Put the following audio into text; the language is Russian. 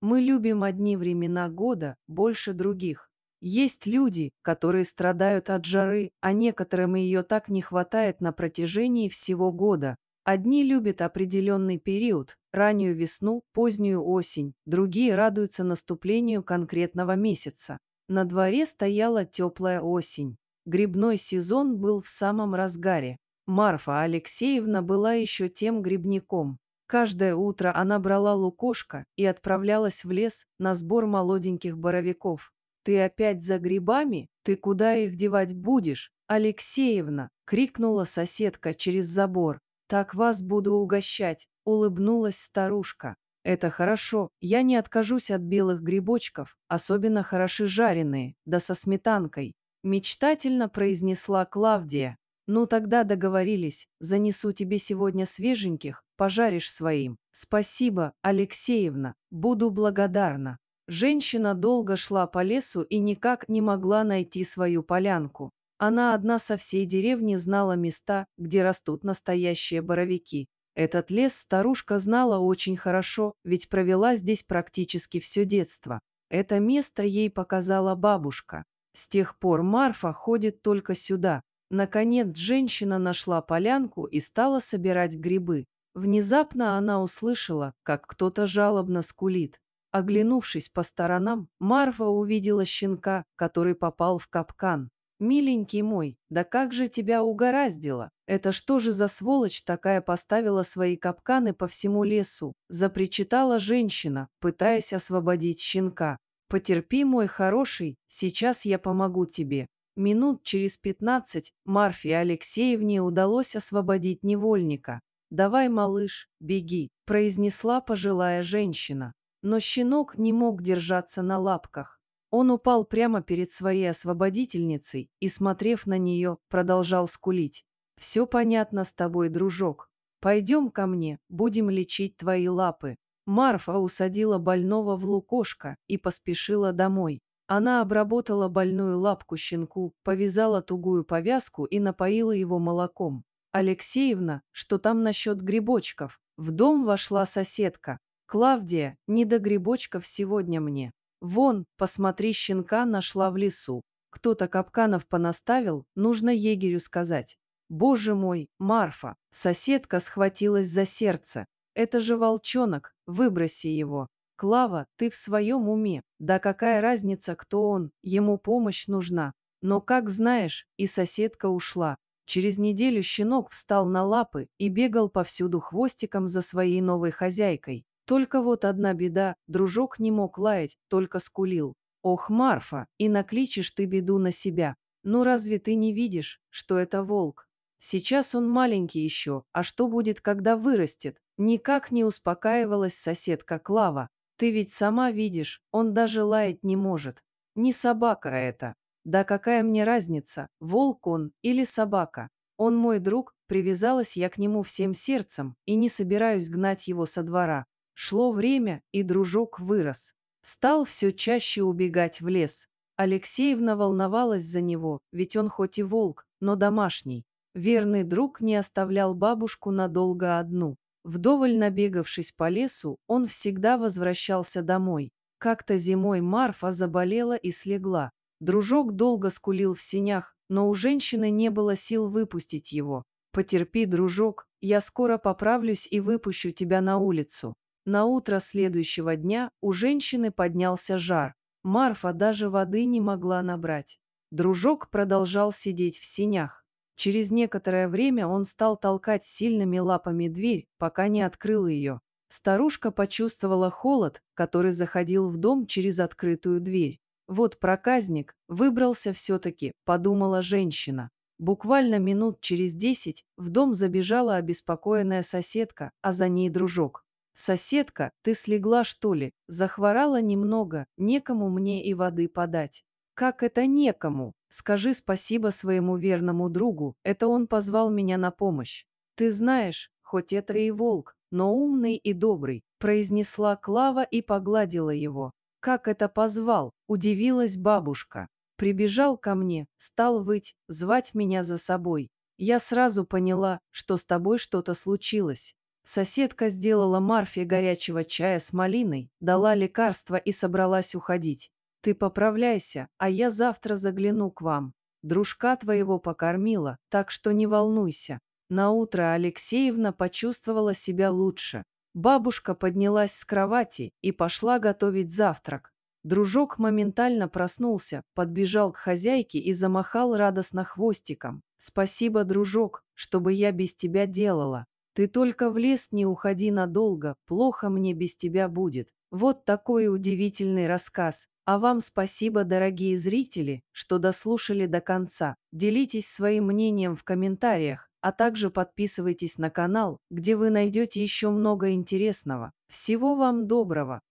Мы любим одни времена года больше других. Есть люди, которые страдают от жары, а некоторым ее так не хватает на протяжении всего года. Одни любят определенный период, раннюю весну, позднюю осень, другие радуются наступлению конкретного месяца. На дворе стояла теплая осень. Грибной сезон был в самом разгаре. Марфа Алексеевна была еще тем грибником. Каждое утро она брала лукошко и отправлялась в лес на сбор молоденьких боровиков. «Ты опять за грибами? Ты куда их девать будешь, Алексеевна?» – крикнула соседка через забор. «Так вас буду угощать», – улыбнулась старушка. «Это хорошо, я не откажусь от белых грибочков, особенно хороши жареные, да со сметанкой», – мечтательно произнесла Клавдия, «Ну тогда договорились, занесу тебе сегодня свеженьких, пожаришь своим. Спасибо, Алексеевна, буду благодарна». Женщина долго шла по лесу и никак не могла найти свою полянку. Она одна со всей деревни знала места, где растут настоящие боровики. Этот лес старушка знала очень хорошо, ведь провела здесь практически все детство. Это место ей показала бабушка. С тех пор Марфа ходит только сюда, Наконец женщина нашла полянку и стала собирать грибы. Внезапно она услышала, как кто-то жалобно скулит. Оглянувшись по сторонам, Марфа увидела щенка, который попал в капкан. «Миленький мой, да как же тебя угораздило? Это что же за сволочь такая поставила свои капканы по всему лесу?» – запричитала женщина, пытаясь освободить щенка. «Потерпи, мой хороший, сейчас я помогу тебе. Минут через пятнадцать Марфе Алексеевне удалось освободить невольника. «Давай, малыш, беги», – произнесла пожилая женщина. Но щенок не мог держаться на лапках. Он упал прямо перед своей освободительницей и, смотрев на нее, продолжал скулить. «Все понятно с тобой, дружок. Пойдем ко мне, будем лечить твои лапы». Марфа усадила больного в лукошко и поспешила домой. Она обработала больную лапку щенку, повязала тугую повязку и напоила его молоком. Алексеевна, что там насчет грибочков? В дом вошла соседка. Клавдия, не до грибочков сегодня мне. Вон, посмотри, щенка нашла в лесу. Кто-то капканов понаставил, нужно егерю сказать. Боже мой, Марфа, соседка схватилась за сердце. Это же волчонок, выброси его. Клава, ты в своем уме, да какая разница, кто он, ему помощь нужна. Но, как знаешь, и соседка ушла. Через неделю щенок встал на лапы и бегал повсюду хвостиком за своей новой хозяйкой. Только вот одна беда, дружок не мог лаять, только скулил. «Ох, Марфа, и накличешь ты беду на себя. Ну разве ты не видишь, что это волк? Сейчас он маленький еще, а что будет, когда вырастет?» Никак не успокаивалась соседка Клава. Ты ведь сама видишь, он даже лаять не может. Не собака это. Да какая мне разница, волк он или собака. Он мой друг, привязалась я к нему всем сердцем и не собираюсь гнать его со двора. Шло время, и дружок вырос. Стал все чаще убегать в лес. Алексеевна волновалась за него, ведь он хоть и волк, но домашний. Верный друг не оставлял бабушку надолго одну. Вдоволь набегавшись по лесу, он всегда возвращался домой. Как-то зимой Марфа заболела и слегла. Дружок долго скулил в синях, но у женщины не было сил выпустить его. «Потерпи, дружок, я скоро поправлюсь и выпущу тебя на улицу». На утро следующего дня у женщины поднялся жар. Марфа даже воды не могла набрать. Дружок продолжал сидеть в синях. Через некоторое время он стал толкать сильными лапами дверь, пока не открыл ее. Старушка почувствовала холод, который заходил в дом через открытую дверь. «Вот проказник, выбрался все-таки», – подумала женщина. Буквально минут через десять в дом забежала обеспокоенная соседка, а за ней дружок. «Соседка, ты слегла, что ли? Захворала немного, некому мне и воды подать». Как это некому? Скажи спасибо своему верному другу, это он позвал меня на помощь. Ты знаешь, хоть это и волк, но умный и добрый, произнесла Клава и погладила его. Как это позвал? Удивилась бабушка. Прибежал ко мне, стал выть, звать меня за собой. Я сразу поняла, что с тобой что-то случилось. Соседка сделала Марфе горячего чая с малиной, дала лекарство и собралась уходить. Ты поправляйся, а я завтра загляну к вам. Дружка твоего покормила, так что не волнуйся. На утро Алексеевна почувствовала себя лучше. Бабушка поднялась с кровати и пошла готовить завтрак. Дружок моментально проснулся, подбежал к хозяйке и замахал радостно хвостиком. «Спасибо, дружок, чтобы я без тебя делала. Ты только в лес не уходи надолго, плохо мне без тебя будет». Вот такой удивительный рассказ. А вам спасибо, дорогие зрители, что дослушали до конца. Делитесь своим мнением в комментариях, а также подписывайтесь на канал, где вы найдете еще много интересного. Всего вам доброго!